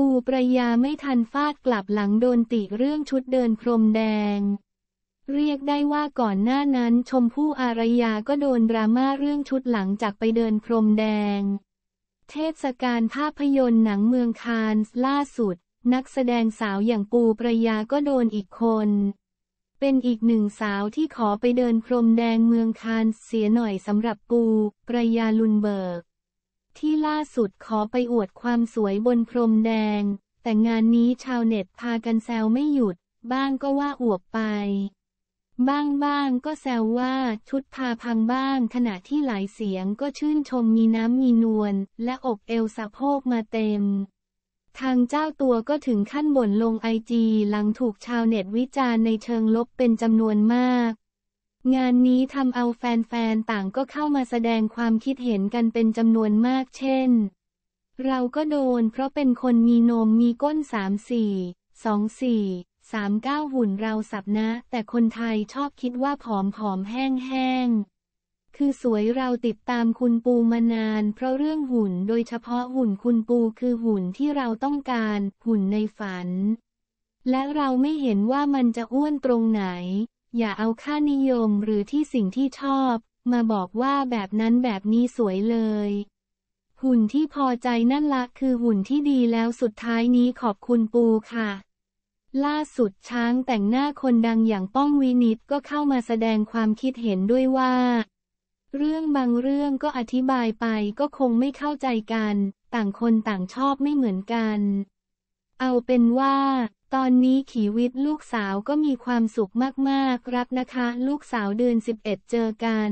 ปูประยาไม่ทันฟาดกลับหลังโดนติเรื่องชุดเดินพรมแดง เรียกได้ว่าก่อนหน้านั้นชมพู่อารยาก็โดนดราม่าเรื่องชุดหลังจากไปเดินพรมแดง เทศกาลภาพยนตร์หนังเมืองคานส์ล่าสุด นักแสดงสาวอย่างปูประยาก็โดนอีกคน เป็นอีกหนึ่งสาวที่ขอไปเดินพรมแดงเมืองคานส์เสียหน่อยสำหรับปูประยาลุนเบิร์กที่ล่าสุดขอไปอวดความสวยบนพรมแดง แต่งานนี้ชาวเน็ตพากันแซวไม่หยุด บ้างก็ว่าอวบไป บ้างบ้างก็แซวว่าชุดพาพังบ้างขณะที่หลายเสียงก็ชื่นชมมีน้ำมีนวลและอกเอวสะโพกมาเต็ม ทางเจ้าตัวก็ถึงขั้นบ่นลงไอจีหลังถูกชาวเน็ตวิจารณ์ในเชิงลบเป็นจำนวนมากงานนี้ทำเอาแฟนๆต่างก็เข้ามาแสดงความคิดเห็นกันเป็นจำนวนมากเช่น เราก็โดนเพราะเป็นคนมีนมมีก้นสามสี่สองสี่สามเก้าหุ่นเราสับนะ แต่คนไทยชอบคิดว่าผอมผอมแห้งแห้งคือสวยเราติดตามคุณปูมานาน เพราะเรื่องหุ่นโดยเฉพาะหุ่นคุณปูคือหุ่นที่เราต้องการ หุ่นในฝัน และเราไม่เห็นว่ามันจะอ้วนตรงไหนอย่าเอาค่านิยมหรือที่สิ่งที่ชอบ มาบอกว่าแบบนั้นแบบนี้สวยเลย หุ่นที่พอใจนั่นละคือหุ่นที่ดีแล้วสุดท้ายนี้ขอบคุณปูค่ะ ล่าสุดช้างแต่งหน้าคนดังอย่างป้องวินิตก็เข้ามาแสดงความคิดเห็นด้วยว่า เรื่องบางเรื่องก็อธิบายไปก็คงไม่เข้าใจกัน ต่างคนต่างชอบไม่เหมือนกันเอาเป็นว่า ตอนนี้ขีวิตลูกสาวก็มีความสุขมาก ๆ รักนะคะ ลูกสาวเดือน11 เจอกัน